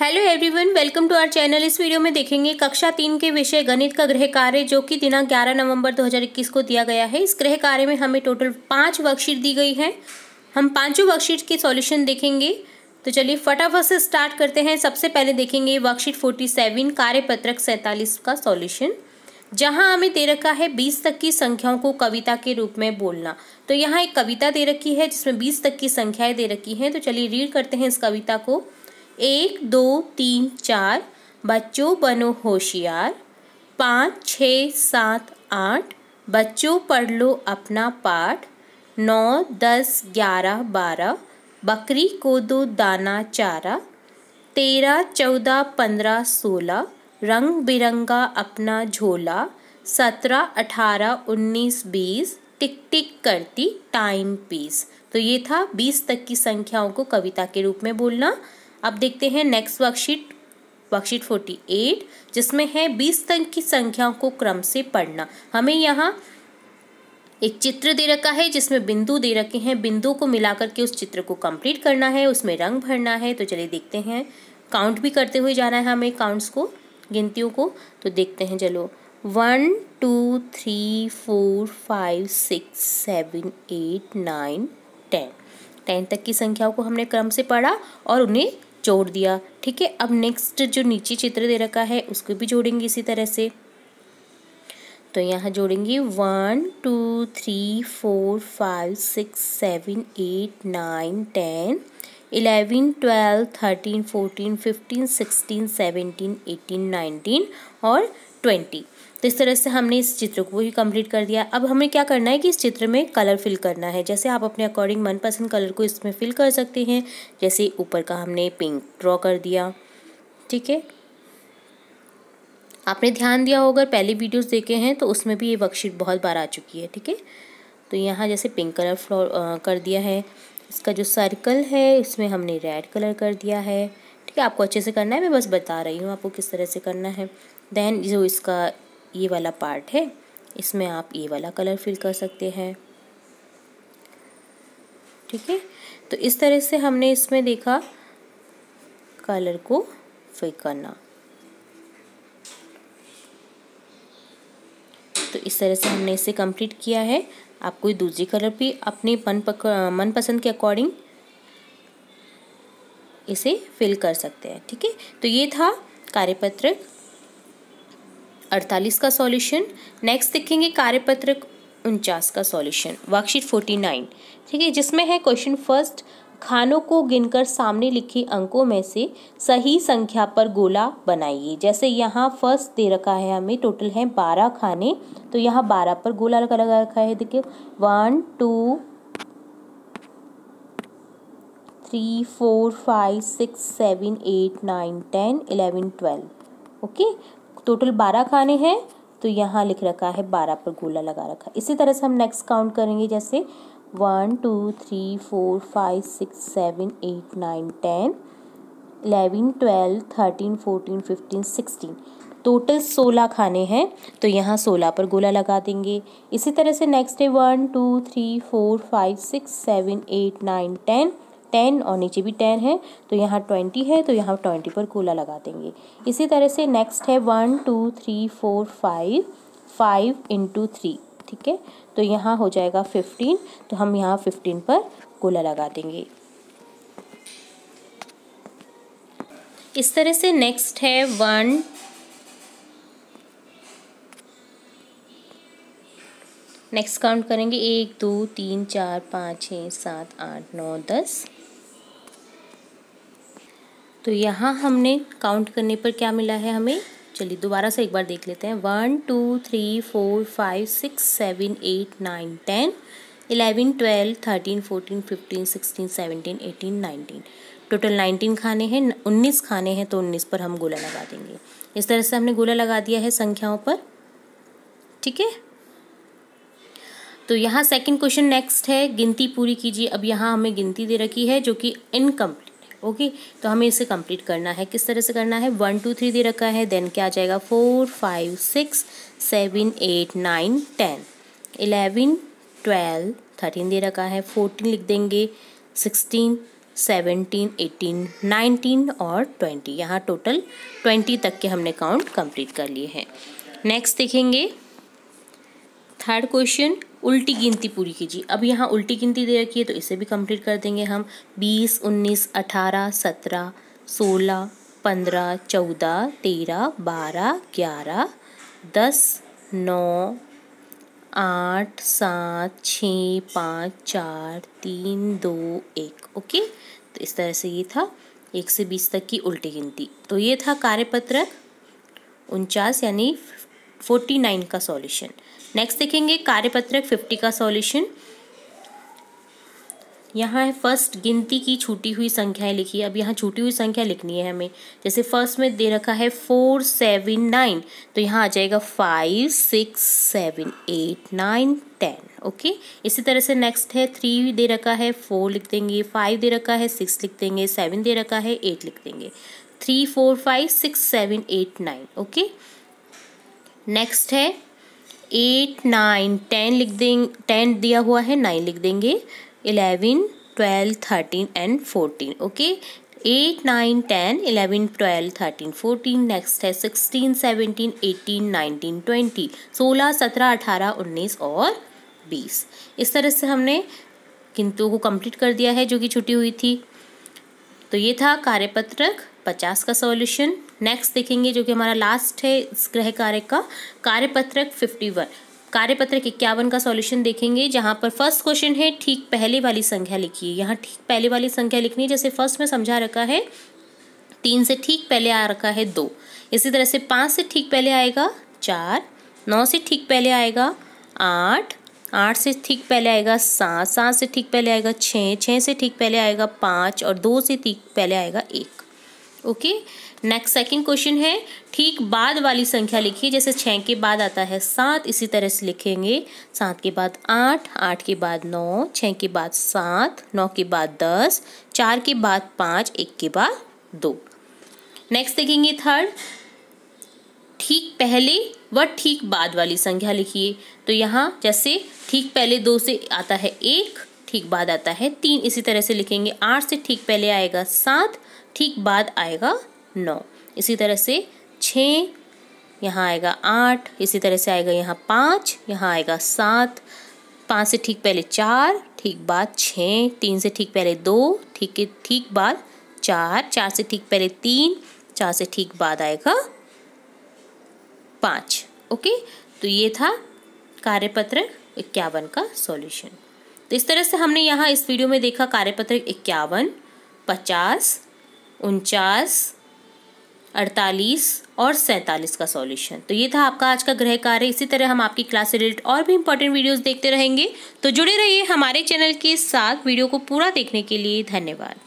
hello everyone welcome to our channel इस video में देखेंगे कक्षा तीन के विषय गणित का गृह कार्य जो कि दिनांक 11 नवंबर 2021 को दिया गया है इस गृह कार्य में हमें टोटल पांच वर्कशीट दी गई है हम पांचों वर्कशीट के सॉल्यूशन देखेंगे तो चलिए फटाफट से स्टार्ट करते हैं सबसे पहले देखेंगे वर्कशीट फोर्टी सेवन कार्यपत्रक सैंतालीस का सॉल्यूशन जहाँ हमें दे रखा है बीस तक की संख्याओं को कविता के रूप में बोलना तो यहाँ एक कविता दे रखी है जिसमें बीस तक की संख्याएं दे रखी हैं तो चलिए रीड करते हैं इस कविता को एक दो तीन चार बच्चों बनो होशियार पाँच छ सात आठ बच्चों पढ़ लो अपना पाठ नौ दस ग्यारह बारह बकरी को दो दाना चारा तेरह चौदह पंद्रह सोलह रंग बिरंगा अपना झोला सत्रह अठारह उन्नीस बीस टिक टिक करती टाइम पीस तो ये था बीस तक की संख्याओं को कविता के रूप में बोलना अब देखते हैं next worksheet worksheet forty eight जिसमें है बीस तक की संख्याओं को क्रम से पढ़ना हमें यहाँ एक चित्र दे रखा है जिसमें बिंदु दे रखे हैं बिंदु को मिलाकर के उस चित्र को कंप्लीट करना है उसमें रंग भरना है तो चलिए देखते हैं काउंट भी करते हुए जाना है हमें काउंट्स को गिनतियों को तो देखते हैं चलो one two three four five six seven eight nine ten ten तक की संख्याओं को हमने क्रम से पढ़ा और उन्हें जोड़ दिया ठीक है अब नेक्स्ट जो नीचे चित्र दे रखा है उसको भी जोड़ेंगे इसी तरह से तो यहाँ जोड़ेंगे one two three four five six seven eight nine ten eleven twelve thirteen fourteen fifteen sixteen seventeen eighteen nineteen और ट्वेंटी तो इस तरह से हमने इस चित्र को ही कंप्लीट कर दिया अब हमें क्या करना है कि इस चित्र में कलर फिल करना है जैसे आप अपने अकॉर्डिंग मनपसंद कलर को इसमें फिल कर सकते हैं जैसे ऊपर का हमने पिंक ड्रॉ कर दिया ठीक है आपने ध्यान दिया होगा पहले वीडियोस देखे हैं तो उसमें भी ये वर्कशीट बहुत बार आ चुकी है ठीक है तो यहाँ जैसे पिंक कलर फ्लोर कर दिया है इसका जो सर्कल है इसमें हमने रेड कलर कर दिया है ठीक है आपको अच्छे से करना है मैं बस बता रही हूँ आपको किस तरह से करना है देन जो इसका ये वाला पार्ट है इसमें आप ये वाला कलर फिल कर सकते हैं ठीक है तो इस तरह से हमने इसमें देखा कलर को फिल करना तो इस तरह से हमने इसे कंप्लीट किया है आप कोई दूसरी कलर भी अपने मन मनपसंद के अकॉर्डिंग इसे फिल कर सकते हैं ठीक है तो ये था कार्यपत्रक अड़तालीस का सॉल्यूशन नेक्स्ट देखेंगे कार्यपत्र उनचास का सॉल्यूशन वर्कशीट फोर्टी नाइन ठीक है जिसमें है क्वेश्चन फर्स्ट खानों को गिनकर सामने लिखे अंकों में से सही संख्या पर गोला बनाइए जैसे यहाँ फर्स्ट दे रखा है हमें टोटल है बारह खाने तो यहाँ बारह पर गोला लगा लगा रखा है देखिए one two three four five six seven eight nine ten eleven twelve okay total बारह खाने हैं तो यहाँ लिख रखा है बारह पर गोला लगा रखा है इसी तरह से हम नेक्स्ट काउंट करेंगे जैसे one two three four five six seven eight nine ten eleven twelve thirteen fourteen fifteen sixteen total सोलह खाने हैं तो यहाँ सोलह पर गोला लगा देंगे इसी तरह से नेक्स्ट है one two three four five six seven eight nine ten ten और नीचे भी टेन है तो यहाँ ट्वेंटी है तो यहाँ ट्वेंटी पर कोला लगा देंगे इसी तरह से नेक्स्ट है one two three four five five into three ठीक है तो यहाँ हो जाएगा फिफ्टीन तो हम यहाँ फिफ्टीन पर गोला लगा देंगे इस तरह से नेक्स्ट है वन नेक्स्ट काउंट करेंगे एक दो तीन चार पाँच छः सात आठ नौ दस तो यहाँ हमने काउंट करने पर क्या मिला है हमें चलिए दोबारा से एक बार देख लेते हैं one two three four five six seven eight nine ten eleven twelve thirteen fourteen fifteen sixteen seventeen eighteen nineteen total nineteen खाने हैं उन्नीस खाने हैं तो उन्नीस पर हम गोला लगा देंगे इस तरह से हमने गोला लगा दिया है संख्याओं पर ठीक है तो यहाँ सेकंड क्वेश्चन नेक्स्ट है गिनती पूरी कीजिए अब यहाँ हमें गिनती दे रखी है जो कि इनकम्प्लीट ओके तो हमें इसे कंप्लीट करना है किस तरह से करना है वन टू थ्री दे रखा है देन क्या आ जाएगा four five six seven eight nine ten eleven twelve thirteen दे रखा है फोर्टीन लिख देंगे सिक्सटीन सेवनटीन एटीन नाइनटीन और ट्वेंटी यहाँ टोटल ट्वेंटी तक के हमने काउंट कंप्लीट कर लिए हैं नेक्स्ट देखेंगे थर्ड क्वेश्चन उल्टी गिनती पूरी कीजिए अब यहाँ उल्टी गिनती दे रखी है तो इसे भी कंप्लीट कर देंगे हम बीस उन्नीस अठारह सत्रह सोलह पंद्रह चौदह तेरह बारह ग्यारह दस नौ आठ सात छः पाँच चार तीन दो एक ओके तो इस तरह से ये था एक से बीस तक की उल्टी गिनती तो ये था कार्यपत्रक उनचास यानी फोर्टी नाइन का सॉल्यूशन नेक्स्ट देखेंगे कार्यपत्रक फिफ्टी का सॉल्यूशन यहाँ है फर्स्ट गिनती की छूटी हुई संख्याएं लिखी अब यहाँ छूटी हुई संख्या लिखनी है हमें जैसे फर्स्ट में दे रखा है फोर सेवन नाइन तो यहाँ आ जाएगा five six seven eight nine ten okay इसी तरह से नेक्स्ट है थ्री दे रखा है फोर लिख देंगे फाइव दे रखा है सिक्स लिख देंगे सेवन दे रखा है एट लिख देंगे three four five six seven eight nine okay next है एट नाइन टेन लिख दें टेन दिया हुआ है नाइन लिख देंगे eleven twelve thirteen and fourteen okay eight nine ten eleven twelve thirteen fourteen next है sixteen seventeen eighteen nineteen twenty सोलह सत्रह अठारह उन्नीस और बीस इस तरह से हमने किंतु को कंप्लीट कर दिया है जो कि छुट्टी हुई थी तो ये था कार्यपत्रक पचास का सॉल्यूशन नेक्स्ट देखेंगे जो कि हमारा लास्ट है इस ग्रह कार्य का कार्यपत्रक फिफ्टी वन कार्यपत्रक इक्यावन का सॉल्यूशन देखेंगे जहाँ पर फर्स्ट क्वेश्चन है ठीक पहले वाली संख्या लिखिए यहाँ ठीक पहले वाली संख्या लिखनी है जैसे फर्स्ट में समझा रखा है तीन से ठीक पहले आ रखा है दो इसी तरह से पाँच से ठीक पहले आएगा चार नौ से ठीक पहले आएगा आठ आठ से ठीक पहले आएगा सात सात से ठीक पहले आएगा छः छः से ठीक पहले आएगा पाँच और दो से ठीक पहले आएगा एक ओके नेक्स्ट सेकंड क्वेश्चन है ठीक बाद वाली संख्या लिखिए जैसे छः के बाद आता है सात इसी तरह से लिखेंगे सात के बाद आठ आठ के बाद नौ छः के बाद सात नौ के बाद दस चार के बाद पाँच एक के बाद दो नेक्स्ट देखेंगे थर्ड ठीक पहले व ठीक बाद वाली संख्या लिखिए तो यहाँ जैसे ठीक पहले दो से आता है एक ठीक बाद आता है तीन इसी तरह से लिखेंगे आठ से ठीक पहले आएगा सात ठीक बाद आएगा नौ इसी तरह से छः यहाँ आएगा आठ इसी तरह से आएगा यहाँ पाँच यहाँ आएगा सात पाँच से ठीक पहले चार ठीक बाद छः तीन से ठीक पहले दो ठीक ठीक बाद चार चार से ठीक पहले तीन चार से ठीक बाद आएगा पाँच ओके तो ये था कार्यपत्र इक्यावन का सॉल्यूशन तो इस तरह से हमने यहाँ इस वीडियो में देखा कार्यपत्र इक्यावन पचास उनचास अड़तालीस और सैंतालीस का सॉल्यूशन तो ये था आपका आज का गृह कार्य इसी तरह हम आपकी क्लास से रिलेटेड और भी इंपॉर्टेंट वीडियोस देखते रहेंगे तो जुड़े रहिए हमारे चैनल के साथ वीडियो को पूरा देखने के लिए धन्यवाद